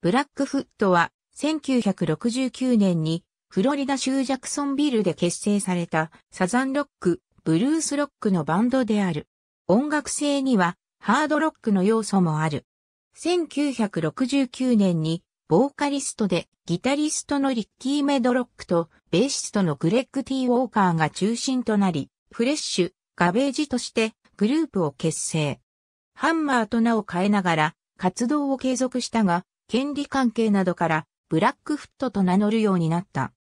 ブラックフットは1969年にフロリダ州ジャクソンビルで結成されたサザンロック、ブルースロックのバンドである。音楽性にはハードロックの要素もある。1969年にボーカリストでギタリストのリッキー・メドロックとベーシストのグレッグ・ティー・ウォーカーが中心となり、フレッシュ、ガベージとしてグループを結成。ハンマーと名を変えながら活動を継続したが、権利関係などから、ブラックフットと名乗るようになった。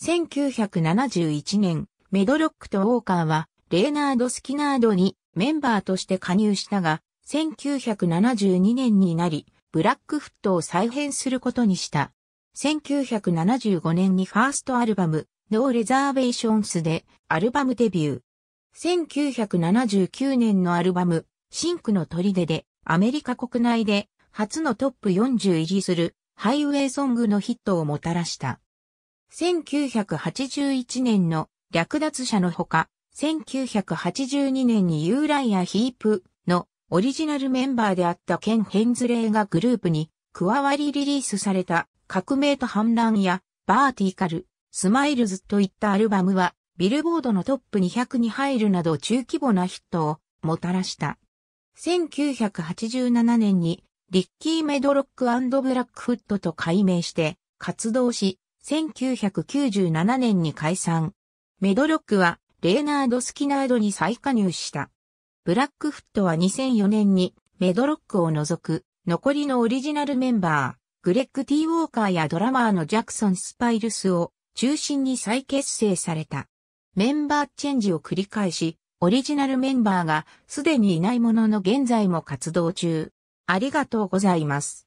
1971年、メドロックとウォーカーは、レーナード・スキナードにメンバーとして加入したが、1972年になり、ブラックフットを再編することにした。1975年にファーストアルバム、ノー・レザーベーションスでアルバムデビュー。1979年のアルバム、シンクの砦でアメリカ国内で初のトップ40入りするハイウェイソングのヒットをもたらした。1981年の略奪者のほか、1982年にユーライア・ヒープのオリジナルメンバーであったケン・ヘンズレイがグループに加わりリリースされた革命と反乱やバーティカル、スマイルズといったアルバムはビルボードのトップ200に入るなど中規模なヒットをもたらした。1987年にリッキー・メドロックブラックフットと改名して活動し、1997年に解散。メドロックはレーナード・スキナードに再加入した。ブラックフットは2004年にメドロックを除く残りのオリジナルメンバー、グレッグ・ティー・ウォーカーやドラマーのジャクソン・スパイルスを中心に再結成された。メンバーチェンジを繰り返し、オリジナルメンバーがすでにいないものの現在も活動中。ありがとうございます。